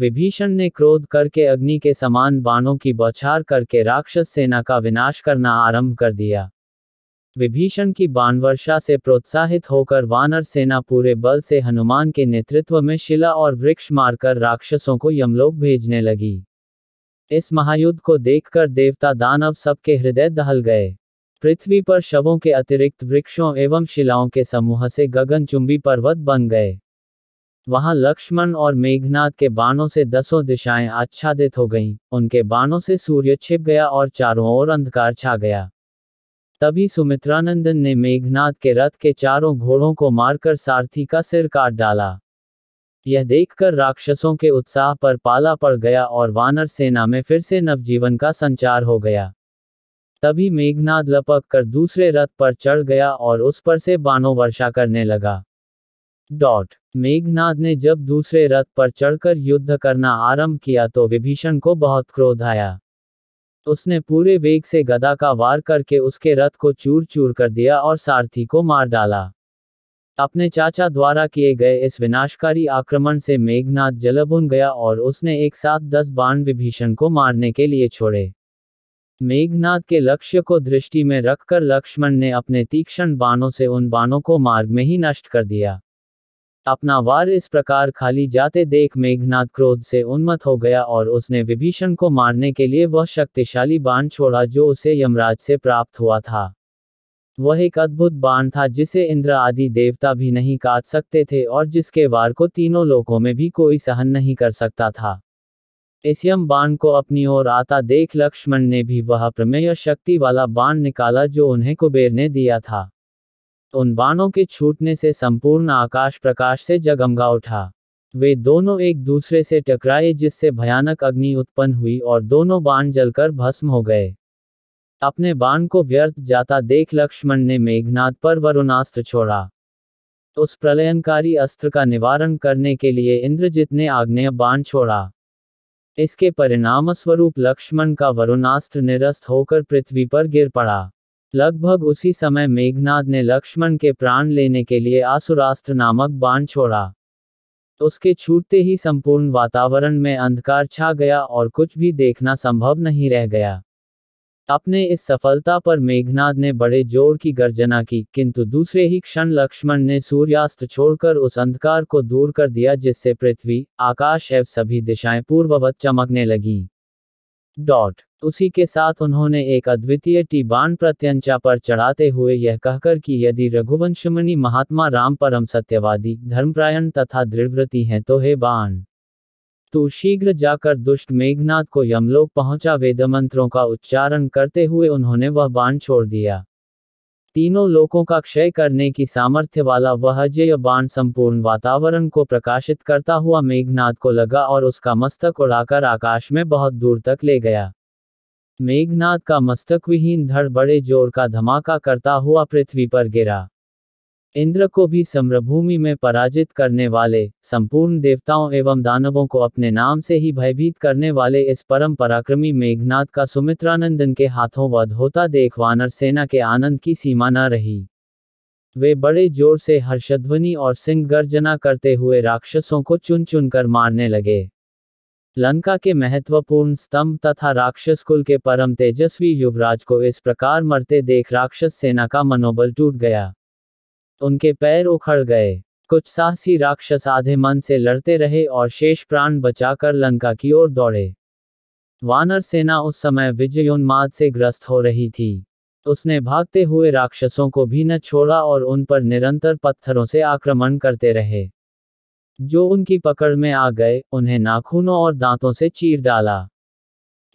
विभीषण ने क्रोध करके अग्नि के समान बाणों की बौछार करके राक्षस सेना का विनाश करना आरंभ कर दिया विभीषण की बाणवर्षा से प्रोत्साहित होकर वानर सेना पूरे बल से हनुमान के नेतृत्व में शिला और वृक्ष मारकर राक्षसों को यमलोक भेजने लगी इस महायुद्ध को देखकर देवता दानव सबके हृदय दहल गए पृथ्वी पर शवों के अतिरिक्त वृक्षों एवं शिलाओं के समूह से गगनचुंबी पर्वत बन गए वहां लक्ष्मण और मेघनाथ के बाणों से दसों दिशाएं आच्छादित हो गईं, उनके बाणों से सूर्य छिप गया और चारों ओर अंधकार छा गया तभी सुमित्रानंदन ने मेघनाथ के रथ के चारों घोड़ों को मारकर सारथी का सिर काट डाला यह देखकर राक्षसों के उत्साह पर पाला पड़ गया और वानर सेना में फिर से नवजीवन का संचार हो गया तभी मेघनाद लपक कर दूसरे रथ पर चढ़ गया और उस पर से बाणों वर्षा करने लगा डॉट मेघनाद ने जब दूसरे रथ पर चढ़कर युद्ध करना आरंभ किया तो विभीषण को बहुत क्रोध आया उसने पूरे वेग से गदा का वार करके उसके रथ को चूर चूर कर दिया और सारथी को मार डाला अपने चाचा द्वारा किए गए इस विनाशकारी आक्रमण से मेघनाथ जलभुन गया और उसने एक साथ दस बाण विभीषण को मारने के लिए छोड़े मेघनाथ के लक्ष्य को दृष्टि में रखकर लक्ष्मण ने अपने तीक्ष्ण बाणों से उन बाणों को मार्ग में ही नष्ट कर दिया अपना वार इस प्रकार खाली जाते देख मेघनाथ क्रोध से उन्मत हो गया और उसने विभीषण को मारने के लिए वह शक्तिशाली बाण छोड़ा जो उसे यमराज से प्राप्त हुआ था वह एक अद्भुत बाण था जिसे इंद्र आदि देवता भी नहीं काट सकते थे और जिसके वार को तीनों लोकों में भी कोई सहन नहीं कर सकता था इस यम बाण को अपनी ओर आता देख लक्ष्मण ने भी वह प्रमेय शक्ति वाला बाण निकाला जो उन्हें कुबेर ने दिया था तो उन बाणों के छूटने से संपूर्ण आकाश प्रकाश से जगमगा उठा वे दोनों एक दूसरे से टकराए जिससे भयानक अग्नि उत्पन्न हुई और दोनों बाण जलकर भस्म हो गए अपने बाण को व्यर्थ जाता देख लक्ष्मण ने मेघनाथ पर वरुणास्त्र छोड़ा उस प्रलयनकारी अस्त्र का निवारण करने के लिए इंद्रजीत ने आग्नेय बाण छोड़ा इसके परिणामस्वरूप लक्ष्मण का वरुणास्त्र निरस्त होकर पृथ्वी पर गिर पड़ा लगभग उसी समय मेघनाद ने लक्ष्मण के प्राण लेने के लिए आसुरास्त्र नामक बाण छोड़ा उसके छूटते ही संपूर्ण वातावरण में अंधकार छा गया और कुछ भी देखना संभव नहीं रह गया अपने इस सफलता पर मेघनाद ने बड़े जोर की गर्जना की किंतु दूसरे ही क्षण लक्ष्मण ने सूर्यास्त छोड़कर उस अंधकार को दूर कर दिया जिससे पृथ्वी आकाश एवं सभी दिशाएं पूर्ववत चमकने लगीं डॉट उसी के साथ उन्होंने एक अद्वितीय टी बाण प्रत्यंचा पर चढ़ाते हुए यह कहकर कि यदि रघुवंशमणि महात्मा राम परम सत्यवादी धर्मप्रायण तथा दृढ़व्रति हैं तो हे बाण तू शीघ्र जाकर दुष्ट मेघनाथ को यमलोक पहुंचा वेद मंत्रों का उच्चारण करते हुए उन्होंने वह बाण छोड़ दिया तीनों लोकों का क्षय करने की सामर्थ्य वाला वह जय बाण संपूर्ण वातावरण को प्रकाशित करता हुआ मेघनाथ को लगा और उसका मस्तक उड़ाकर आकाश में बहुत दूर तक ले गया मेघनाथ का मस्तक विहीन धड़ बड़े जोर का धमाका करता हुआ पृथ्वी पर गिरा इंद्र को भी समरभूमि में पराजित करने वाले संपूर्ण देवताओं एवं दानवों को अपने नाम से ही भयभीत करने वाले इस परम पराक्रमी मेघनाथ का सुमित्रानंदन के हाथों वध होता देख वानर सेना के आनंद की सीमा न रही वे बड़े जोर से हर्षध्वनि और सिंह गर्जना करते हुए राक्षसों को चुन चुन कर मारने लगे लंका के महत्वपूर्ण स्तंभ तथा राक्षस कुल के परम तेजस्वी युवराज को इस प्रकार मरते देख राक्षस सेना का मनोबल टूट गया उनके पैर उखड़ गए कुछ साहसी राक्षस आधे मन से लड़ते रहे और शेष प्राण बचाकर लंका की ओर दौड़े वानर सेना उस समय विजयोन्माद से ग्रस्त हो रही थी उसने भागते हुए राक्षसों को भी न छोड़ा और उन पर निरंतर पत्थरों से आक्रमण करते रहे जो उनकी पकड़ में आ गए उन्हें नाखूनों और दांतों से चीर डाला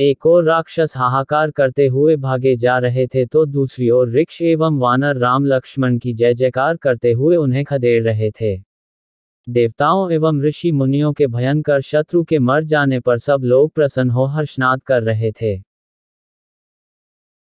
एक और राक्षस हाहाकार करते हुए भागे जा रहे थे तो दूसरी ओर रिक्ष एवं वानर राम लक्ष्मण की जय जयकार करते हुए उन्हें खदेड़ रहे थे देवताओं एवं ऋषि मुनियों के भयंकर शत्रु के मर जाने पर सब लोग प्रसन्न हो हर्षनाद कर रहे थे